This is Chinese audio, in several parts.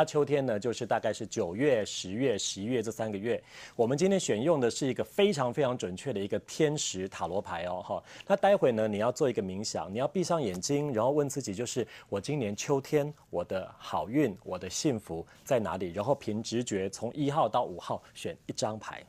那秋天呢，就是大概是九月、十月、十一月这三个月。我们今天选用的是一个非常非常准确的一个天时塔罗牌哦，哈。那待会呢，你要做一个冥想，你要闭上眼睛，然后问自己，就是我今年秋天我的好运、我的幸福在哪里？然后凭直觉从一号到五号选一张牌。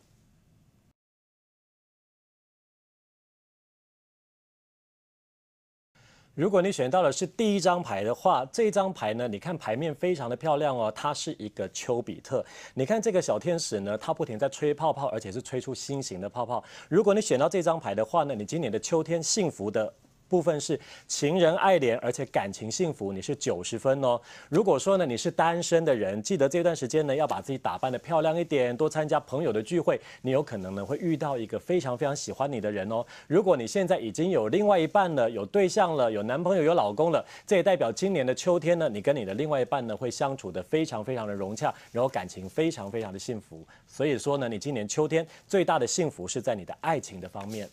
如果你选到的是第一张牌的话，这张牌呢，你看牌面非常的漂亮哦，它是一个丘比特。你看这个小天使呢，它不停在吹泡泡，而且是吹出心形的泡泡。如果你选到这张牌的话呢，你今年的秋天幸福的。部分是情人爱恋，而且感情幸福，你是九十分哦。如果说呢，你是单身的人，记得这段时间呢，要把自己打扮的漂亮一点，多参加朋友的聚会，你有可能呢会遇到一个非常非常喜欢你的人哦。如果你现在已经有另外一半了，有对象了，有男朋友，有老公了，这也代表今年的秋天呢，你跟你的另外一半呢会相处的非常非常的融洽，然后感情非常非常的幸福。所以说呢，你今年秋天最大的幸福是在你的爱情的方面。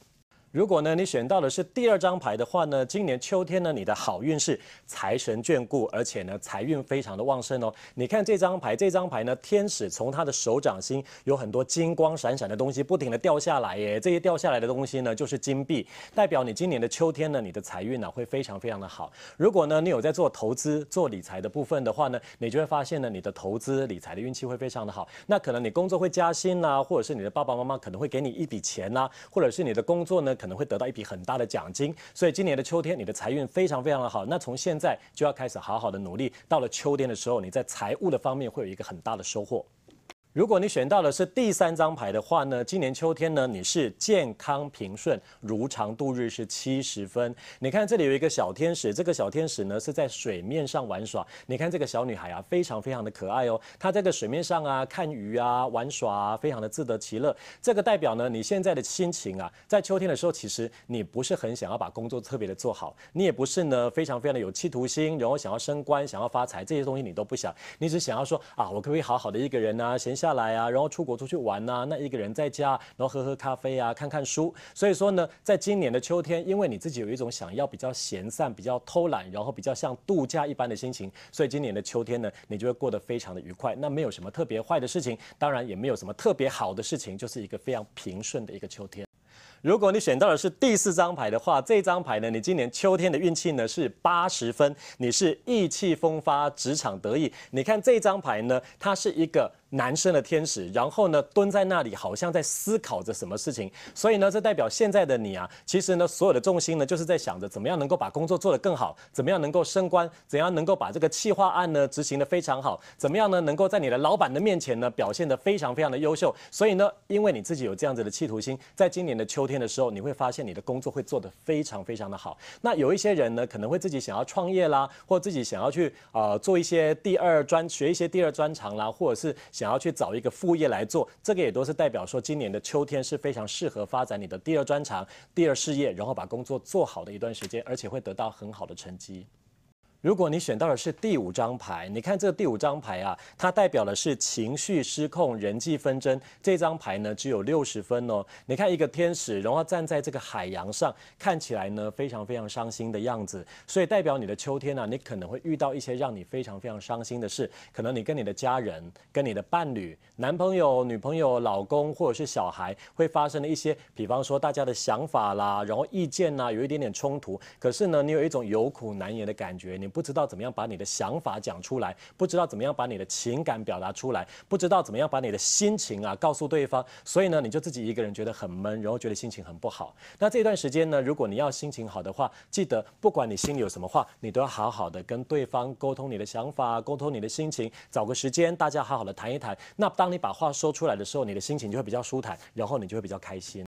如果呢，你选到的是第二张牌的话呢，今年秋天呢，你的好运是财神眷顾，而且呢，财运非常的旺盛哦。你看这张牌，这张牌呢，天使从他的手掌心有很多金光闪闪的东西，不停的掉下来耶。这些掉下来的东西呢，就是金币，代表你今年的秋天呢，你的财运呢会非常非常的好。如果呢，你有在做投资、做理财的部分的话呢，你就会发现呢，你的投资理财的运气会非常的好。那可能你工作会加薪呐，或者是你的爸爸妈妈可能会给你一笔钱呐，或者是你的工作呢，可可能会得到一笔很大的奖金，所以今年的秋天你的财运非常非常的好。那从现在就要开始好好的努力，到了秋天的时候，你在财务的方面会有一个很大的收获。如果你选到的是第三张牌的话呢，今年秋天呢，你是健康平顺、如常度日，是七十分。你看这里有一个小天使，这个小天使呢是在水面上玩耍。你看这个小女孩啊，非常非常的可爱哦，她在这水面上啊看鱼啊玩耍，啊，非常的自得其乐。这个代表呢，你现在的心情啊，在秋天的时候，其实你不是很想要把工作特别的做好，你也不是呢非常非常的有企图心，然后想要升官、想要发财这些东西你都不想，你只想要说啊，我可不可以好好的一个人啊，闲暇。下来啊，然后出国出去玩呐，那一个人在家，然后喝喝咖啡啊，看看书。所以说呢，在今年的秋天，因为你自己有一种想要比较闲散、比较偷懒，然后比较像度假一般的心情，所以今年的秋天呢，你就会过得非常的愉快。那没有什么特别坏的事情，当然也没有什么特别好的事情，就是一个非常平顺的一个秋天。如果你选到的是第四张牌的话，这张牌呢，你今年秋天的运气呢是八十分，你是意气风发、职场得意。你看这张牌呢，它是一个。男生的天使，然后呢，蹲在那里，好像在思考着什么事情。所以呢，这代表现在的你啊，其实呢，所有的重心呢，就是在想着怎么样能够把工作做得更好，怎么样能够升官，怎样能够把这个企划案呢执行得非常好，怎么样呢，能够在你的老板的面前呢表现得非常非常的优秀。所以呢，因为你自己有这样子的企图心，在今年的秋天的时候，你会发现你的工作会做得非常非常的好。那有一些人呢，可能会自己想要创业啦，或自己想要去呃做一些第二专学一些第二专长啦，或者是。想要去找一个副业来做，这个也都是代表说，今年的秋天是非常适合发展你的第二专长、第二事业，然后把工作做好的一段时间，而且会得到很好的成绩。如果你选到的是第五张牌，你看这个第五张牌啊，它代表的是情绪失控、人际纷争。这张牌呢只有六十分哦。你看一个天使，然后站在这个海洋上，看起来呢非常非常伤心的样子。所以代表你的秋天呢，你可能会遇到一些让你非常非常伤心的事。可能你跟你的家人、跟你的伴侣、男朋友、女朋友、老公或者是小孩，会发生的一些，比方说大家的想法啦，然后意见呢有一点点冲突。可是呢，你有一种有苦难言的感觉，你。不知道怎么样把你的想法讲出来，不知道怎么样把你的情感表达出来，不知道怎么样把你的心情啊告诉对方，所以呢，你就自己一个人觉得很闷，然后觉得心情很不好。那这段时间呢，如果你要心情好的话，记得不管你心里有什么话，你都要好好的跟对方沟通你的想法，沟通你的心情，找个时间大家好好的谈一谈。那当你把话说出来的时候，你的心情就会比较舒坦，然后你就会比较开心。